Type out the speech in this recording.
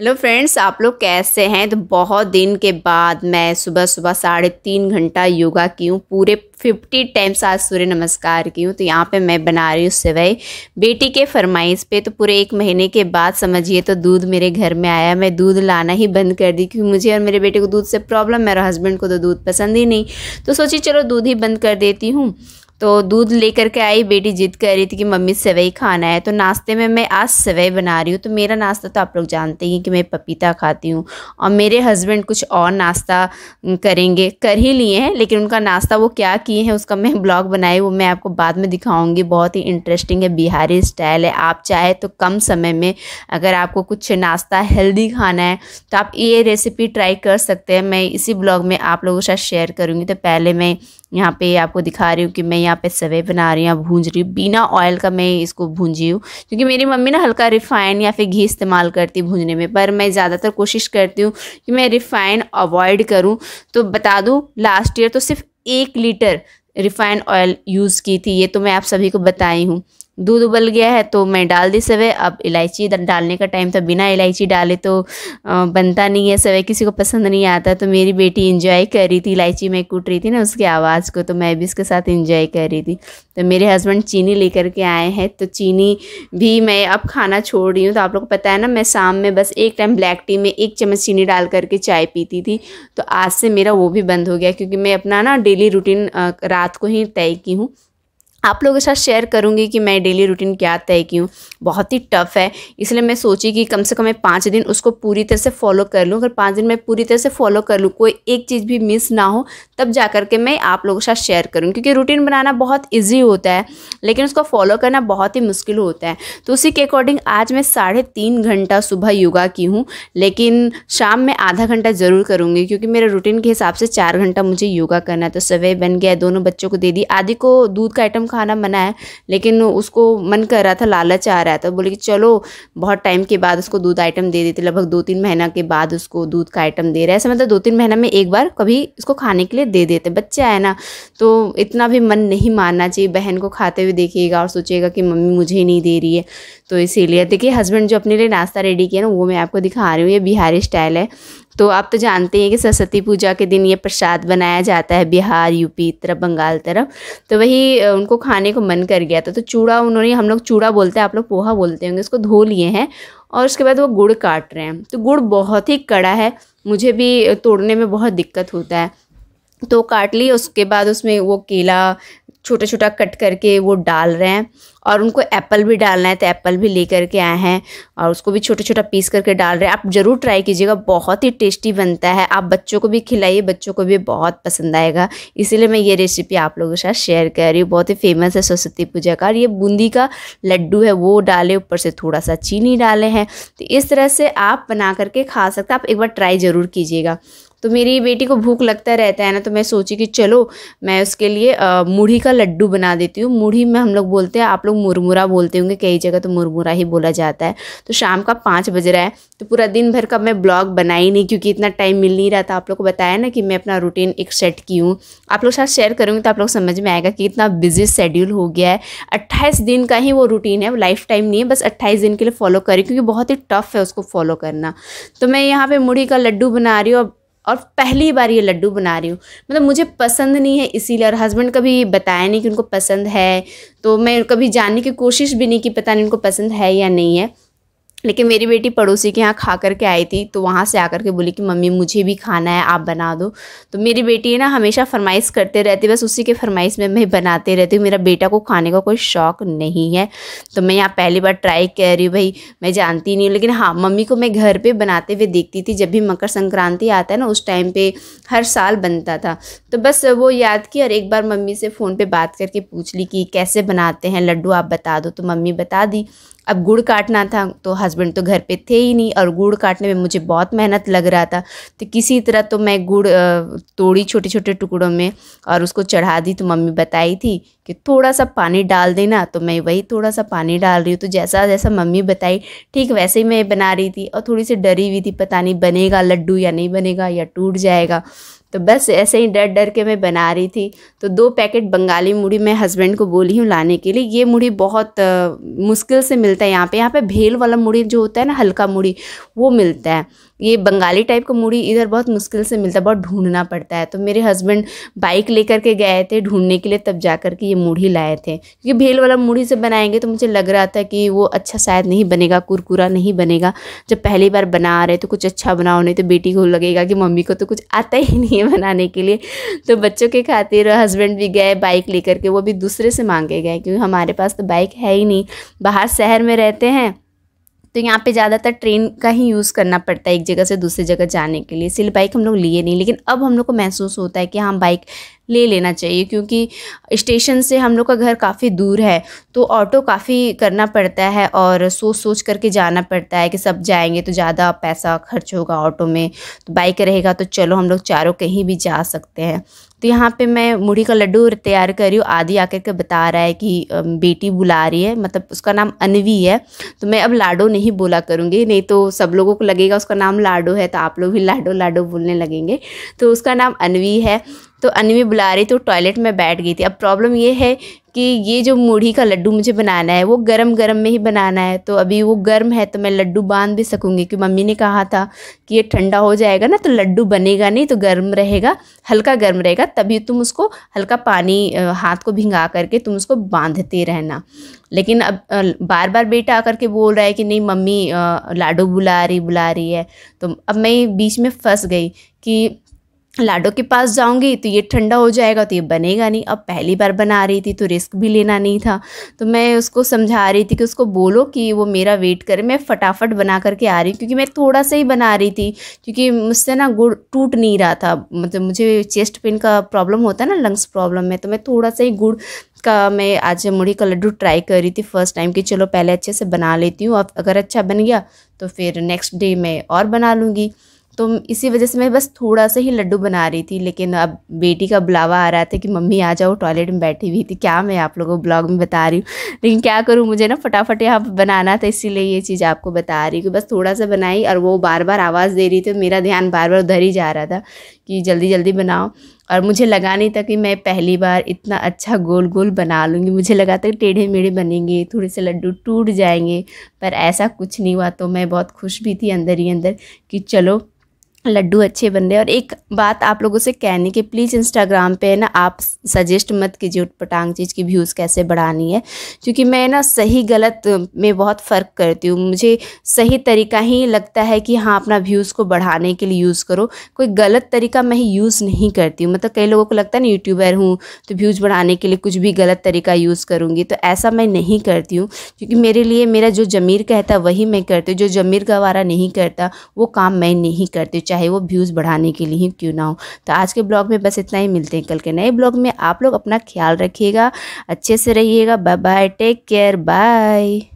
hello friends आप लोग कैसे हैं तो बहुत दिन के बाद मैं सुबह सुबह साढ़े तीन घंटा योगा की हूँ पूरे फिफ्टी टाइम्स आज सूर्य नमस्कार की हूँ तो यहाँ पे मैं बना रही हूँ सिवाय बेटी के फरमाइश पे तो पूरे एक महीने के बाद समझिए तो दूध मेरे घर में आया मैं दूध लाना ही बंद कर दी क्योंकि मुझे और मेरे बेटे को दूध से प्रॉब्लम मेरे हस्बैंड को तो दूध पसंद ही नहीं तो सोची चलो दूध ही बंद कर देती हूँ तो दूध लेकर के आई बेटी जिद कर रही थी कि मम्मी सेवई खाना है तो नाश्ते में मैं आज सेवई बना रही हूँ तो मेरा नाश्ता तो आप लोग जानते ही कि मैं पपीता खाती हूँ और मेरे हस्बैंड कुछ और नाश्ता करेंगे कर ही लिए हैं लेकिन उनका नाश्ता वो क्या किए हैं उसका मैं ब्लॉग बनाई वो मैं आपको बाद में दिखाऊँगी बहुत ही इंटरेस्टिंग है बिहारी स्टाइल है आप चाहे तो कम समय में अगर आपको कुछ नाश्ता हेल्दी खाना है तो आप ये रेसिपी ट्राई कर सकते हैं मैं इसी ब्लॉग में आप लोगों के साथ शेयर करूँगी तो पहले मैं यहाँ पे आपको दिखा रही हूँ कि मैं यहाँ पे सेवई बना रही हूँ भूंज रही हूँ बिना ऑयल का मैं इसको भूंजी हूँ क्योंकि मेरी मम्मी ना हल्का रिफाइन या फिर घी इस्तेमाल करती भूंजने में पर मैं ज़्यादातर कोशिश करती हूँ कि मैं रिफाइन अवॉइड करूँ तो बता दूँ लास्ट ईयर तो सिर्फ एक लीटर रिफाइंड ऑयल यूज़ की थी ये तो मैं आप सभी को बताई हूँ दूध उबल गया है तो मैं डाल दी सवे अब इलायची डालने का टाइम था बिना इलायची डाले तो बनता नहीं है सवे किसी को पसंद नहीं आता तो मेरी बेटी इंजॉय कर रही थी इलायची मैं कूट रही थी ना उसकी आवाज़ को तो मैं भी उसके साथ इंजॉय कर रही थी तो मेरे हस्बैंड चीनी लेकर के आए हैं तो चीनी भी मैं अब खाना छोड़ रही हूँ तो आप लोग को पता है ना मैं शाम में बस एक टाइम ब्लैक टी में एक चम्मच चीनी डाल करके चाय पीती थी तो आज से मेरा वो भी बंद हो गया क्योंकि मैं अपना ना डेली रूटीन रात को ही तय की हूँ आप लोगों के साथ शेयर करूँगी कि मैं डेली रूटीन क्या तय की हूँ बहुत ही टफ है इसलिए मैं सोची कि कम से कम मैं पाँच दिन उसको पूरी तरह से फॉलो कर लूँ अगर पाँच दिन मैं पूरी तरह से फॉलो कर लूँ कोई एक चीज़ भी मिस ना हो तब जा कर के मैं आप लोगों के साथ शेयर करूँ क्योंकि रूटीन बनाना बहुत ईजी होता है लेकिन उसको फॉलो करना बहुत ही मुश्किल होता है तो उसी के अकॉर्डिंग आज मैं साढ़े तीन घंटा सुबह योगा की हूँ लेकिन शाम में आधा घंटा ज़रूर करूँगी क्योंकि मेरे रूटीन के हिसाब से चार घंटा मुझे योगा करना है तो सवे बन गया दोनों बच्चों को दे दी आदि को दूध का आइटम खाना मना है लेकिन उसको मन कर रहा था लालच आ रहा था बोले कि चलो बहुत टाइम के बाद उसको दूध आइटम दे देते लगभग दो तीन महीना के बाद उसको दूध का आइटम दे रहा है ऐसा मतलब दो तीन महीना में एक बार कभी उसको खाने के लिए दे देते बच्चा है ना तो इतना भी मन नहीं मानना चाहिए बहन को खाते हुए देखिएगा और सोचिएगा कि मम्मी मुझे ही नहीं दे रही है तो इसीलिए देखिए हस्बैंड जो अपने लिए नाश्ता रेडी किया ना वो मैं आपको दिखा रही हूँ ये बिहारी स्टाइल है तो आप तो जानते हैं कि सरस्वती पूजा के दिन ये प्रसाद बनाया जाता है बिहार यूपी तरफ बंगाल तरफ तो वही उनको खाने को मन कर गया था तो चूड़ा उन्होंने हम लोग चूड़ा बोलते हैं आप लोग पोहा बोलते होंगे उसको धो लिए हैं और उसके बाद वो गुड़ काट रहे हैं तो गुड़ बहुत ही कड़ा है मुझे भी तोड़ने में बहुत दिक्कत होता है तो काट ली उसके बाद उसमें वो केला छोटा छोटा कट करके वो डाल रहे हैं और उनको एप्पल भी डालना है तो एप्पल भी ले करके आए हैं और उसको भी छोटा छोटा पीस करके डाल रहे हैं आप ज़रूर ट्राई कीजिएगा बहुत ही टेस्टी बनता है आप बच्चों को भी खिलाइए बच्चों को भी बहुत पसंद आएगा इसीलिए मैं ये रेसिपी आप लोगों के साथ शेयर कर रही हूँ बहुत ही फेमस है सरस्वती पूजा का और ये बूंदी का लड्डू है वो डाले ऊपर से थोड़ा सा चीनी डाले हैं तो इस तरह से आप बना करके खा सकते हैं आप एक बार ट्राई ज़रूर कीजिएगा तो मेरी बेटी को भूख लगता रहता है ना तो मैं सोची कि चलो मैं उसके लिए मुढ़ी का लड्डू बना देती हूँ मुढ़ी में हम लोग बोलते हैं आप लोग मुरमुरा बोलते होंगे कई जगह तो मुरमुरा ही बोला जाता है तो शाम का पाँच बज रहा है तो पूरा दिन भर का मैं ब्लॉग बना ही नहीं क्योंकि इतना टाइम मिल नहीं रहा था आप लोग को बताया ना कि मैं अपना रूटीन एक सेट की हूँ आप लोग साथ शेयर करूँगी तो आप लोग समझ में आएगा कि इतना बिजी शेड्यूल हो गया है अट्ठाईस दिन का ही वो रूटीन है लाइफ टाइम नहीं है बस अट्ठाईस दिन के लिए फॉलो करी क्योंकि बहुत ही टफ है उसको फॉलो करना तो मैं यहाँ पर मुढ़ी का लड्डू बना रही हूँ और पहली बार ये लड्डू बना रही हूँ मतलब मुझे पसंद नहीं है इसीलिए और हस्बैंड कभी बताया नहीं कि उनको पसंद है तो मैं कभी जानने की कोशिश भी नहीं कि पता नहीं उनको पसंद है या नहीं है लेकिन मेरी बेटी पड़ोसी के यहाँ खा करके आई थी तो वहाँ से आकर के बोली कि मम्मी मुझे भी खाना है आप बना दो तो मेरी बेटी है ना हमेशा फरमाइश करते रहती बस उसी के फरमाइश में मैं बनाते रहती हूँ मेरा बेटा को खाने का को कोई शौक नहीं है तो मैं यहाँ पहली बार ट्राई कर रही हूँ भाई मैं जानती नहीं हूँ लेकिन हाँ मम्मी को मैं घर पर बनाते हुए देखती थी जब भी मकर संक्रांति आता है ना उस टाइम पर हर साल बनता था तो बस वो याद की और एक बार मम्मी से फ़ोन पर बात करके पूछ ली कि कैसे बनाते हैं लड्डू आप बता दो तो मम्मी बता दी अब गुड़ काटना था तो हस्बैंड तो घर पे थे ही नहीं और गुड़ काटने में मुझे बहुत मेहनत लग रहा था तो किसी तरह तो मैं गुड़ तोड़ी छोटे छोटे टुकड़ों में और उसको चढ़ा दी तो मम्मी बताई थी कि थोड़ा सा पानी डाल देना तो मैं वही थोड़ा सा पानी डाल रही हूँ तो जैसा जैसा मम्मी बताई ठीक वैसे ही मैं बना रही थी और थोड़ी सी डरी हुई थी पता नहीं बनेगा लड्डू या नहीं बनेगा या टूट जाएगा तो बस ऐसे ही डर डर के मैं बना रही थी तो दो पैकेट बंगाली मूढ़ी मैं हस्बैंड को बोली हूँ लाने के लिए ये मूढ़ी बहुत मुश्किल से मिलता है यहाँ पे यहाँ पे भेल वाला मूढ़ी जो होता है ना हल्का मूढ़ी वो मिलता है ये बंगाली टाइप का मूढ़ी इधर बहुत मुश्किल से मिलता है बहुत ढूंढना पड़ता है तो मेरे हस्बैंड बाइक लेकर के गए थे ढूंढने के लिए तब जा कर के ये मूढ़ी लाए थे क्योंकि भेल वाला मूढ़ी से बनाएंगे तो मुझे लग रहा था कि वो अच्छा शायद नहीं बनेगा कुरकुरा नहीं बनेगा जब पहली बार बना रहे तो कुछ अच्छा बनाओ नहीं तो बेटी को लगेगा कि मम्मी को तो कुछ आता ही नहीं है बनाने के लिए तो बच्चों के खातिर हस्बैंड भी गए बाइक लेकर के वो भी दूसरे से मांगे गए क्योंकि हमारे पास तो बाइक है ही नहीं बाहर शहर में रहते हैं तो यहाँ पे ज़्यादातर ट्रेन का ही यूज़ करना पड़ता है एक जगह से दूसरी जगह जाने के लिए इसलिए बाइक हम लोग लिए नहीं लेकिन अब हम लोग को महसूस होता है कि हाँ बाइक ले लेना चाहिए क्योंकि स्टेशन से हम लोग का घर काफ़ी दूर है तो ऑटो काफ़ी करना पड़ता है और सोच सोच करके जाना पड़ता है कि सब जाएंगे तो ज़्यादा पैसा खर्च होगा ऑटो में तो बाइक रहेगा तो चलो हम लोग चारों कहीं भी जा सकते हैं तो यहाँ पे मैं मुढ़ी का लड्डू तैयार कर रही हूँ आदि आकर के बता रहा है कि बेटी बुला रही है मतलब उसका नाम अनवी है तो मैं अब लाडो नहीं बोला करूँगी नहीं तो सब लोगों को लगेगा उसका नाम लाडो है तो आप लोग भी लाडो लाडो बोलने लगेंगे तो उसका नाम अनवी है तो अनिमी बुला रही तो टॉयलेट में बैठ गई थी अब प्रॉब्लम ये है कि ये जो मूढ़ी का लड्डू मुझे बनाना है वो गरम गरम में ही बनाना है तो अभी वो गर्म है तो मैं लड्डू बांध भी सकूँगी कि मम्मी ने कहा था कि ये ठंडा हो जाएगा ना तो लड्डू बनेगा नहीं तो गर्म रहेगा हल्का गर्म रहेगा तभी तुम उसको हल्का पानी हाथ को भिंगा करके तुम उसको बांधते रहना लेकिन अब बार बार बेटा आकर के बोल रहा है कि नहीं मम्मी लाडू बुला रही बुला रही है तो अब मैं बीच में फंस गई कि लाडो के पास जाऊंगी तो ये ठंडा हो जाएगा तो ये बनेगा नहीं अब पहली बार बना रही थी तो रिस्क भी लेना नहीं था तो मैं उसको समझा रही थी कि उसको बोलो कि वो मेरा वेट करे मैं फटाफट बना करके आ रही हूँ क्योंकि मैं थोड़ा सा ही बना रही थी क्योंकि मुझसे ना गुड़ टूट नहीं रहा था मतलब मुझे चेस्ट पेन का प्रॉब्लम होता है ना लंग्स प्रॉब्लम में तो मैं थोड़ा सा ही गुड़ का मैं आज मुड़ी का लड्डू ट्राई कर रही थी फर्स्ट टाइम कि चलो पहले अच्छे से बना लेती हूँ अब अगर अच्छा बन गया तो फिर नेक्स्ट डे मैं और बना लूँगी तो इसी वजह से मैं बस थोड़ा सा ही लड्डू बना रही थी लेकिन अब बेटी का बुलावा आ रहा था कि मम्मी आ जाओ टॉयलेट में बैठी हुई थी क्या मैं आप लोगों को ब्लॉग में बता रही हूँ लेकिन क्या करूँ मुझे ना फटाफट यहाँ बनाना था इसीलिए ये चीज़ आपको बता रही कि बस थोड़ा सा बनाई और वो बार बार आवाज़ दे रही थी मेरा ध्यान बार बार उधर ही जा रहा था कि जल्दी जल्दी बनाओ और मुझे लगा नहीं था कि मैं पहली बार इतना अच्छा गोल गोल बना लूँगी मुझे लगा था कि टेढ़े मेढ़े बनेंगे थोड़े से लड्डू टूट जाएंगे पर ऐसा कुछ नहीं हुआ तो मैं बहुत खुश भी थी अंदर ही अंदर कि चलो लड्डू अच्छे बन रहे हैं और एक बात आप लोगों से कहनी कि प्लीज़ इंस्टाग्राम पे है ना आप सजेस्ट मत कीजिए पटांग चीज़ की व्यूज़ कैसे बढ़ानी है क्योंकि मैं ना सही गलत में बहुत फ़र्क करती हूँ मुझे सही तरीका ही लगता है कि हाँ अपना व्यूज़ को बढ़ाने के लिए यूज़ करो कोई गलत तरीका मैं यूज़ नहीं करती हूँ मतलब कई लोगों को लगता है ना यूट्यूबर हूँ तो व्यूज़ बढ़ाने के लिए कुछ भी गलत तरीका यूज़ करूँगी तो ऐसा मैं नहीं करती हूँ क्योंकि मेरे लिए मेरा जो जमीर कहता वही मैं करती हूँ जो जमीर गवारा नहीं करता वो काम मैं नहीं करती चाहे वो व्यूज़ बढ़ाने के लिए ही क्यों ना हो तो आज के ब्लॉग में बस इतना ही मिलते हैं कल के नए ब्लॉग में आप लोग अपना ख्याल रखिएगा अच्छे से रहिएगा bye bye take care bye